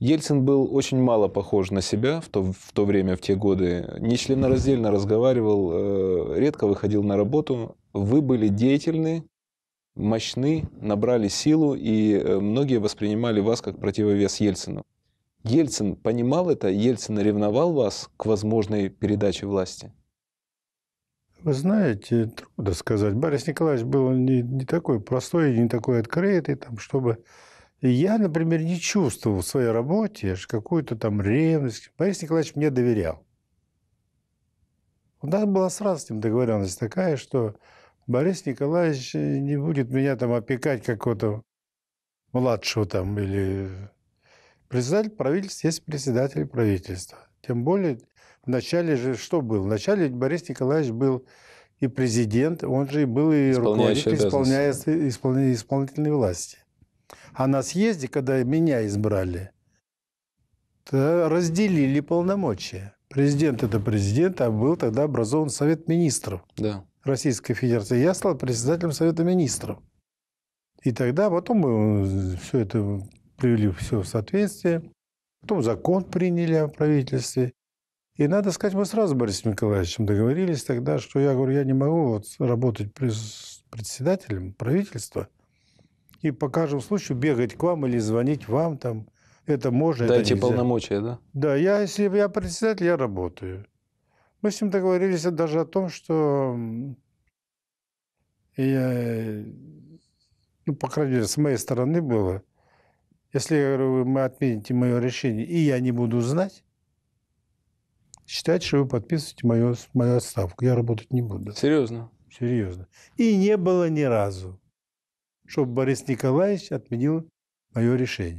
Ельцин был очень мало похож на себя в то, в то время, в те годы. Нечленораздельно разговаривал, э, редко выходил на работу. Вы были деятельны, мощны, набрали силу, и э, многие воспринимали вас как противовес Ельцину. Ельцин понимал это? Ельцин ревновал вас к возможной передаче власти? Вы знаете, трудно сказать. Борис Николаевич был не, не такой простой, не такой открытый, там, чтобы я, например, не чувствовал в своей работе какую-то там ревность. Борис Николаевич мне доверял. У нас была сразу с ним договоренность такая, что Борис Николаевич э, не будет меня там опекать какого-то младшего там или... Э, председатель правительства есть председатель правительства. Тем более в начале же что был? начале Борис Николаевич был и президент, он же и был и руководитель исполняя, исполнительной власти. А на съезде, когда меня избрали, то разделили полномочия. Президент – это президент, а был тогда образован Совет Министров да. Российской Федерации. Я стал председателем Совета Министров. И тогда потом мы э, все это привели все в соответствие. Потом закон приняли о правительстве. И надо сказать, мы сразу с Борисом Николаевичем договорились тогда, что я говорю, я не могу вот работать председателем правительства – и по каждому случаю бегать к вам или звонить вам там. Это можно, Дайте это нельзя. полномочия, да? Да, я, если я председатель, я работаю. Мы с ним договорились даже о том, что я, ну, по крайней мере, с моей стороны было, если я говорю, вы мы отмените мое решение, и я не буду знать, считать, что вы подписываете мою, мою отставку. Я работать не буду. Серьезно? Серьезно. И не было ни разу чтобы Борис Николаевич отменил мое решение.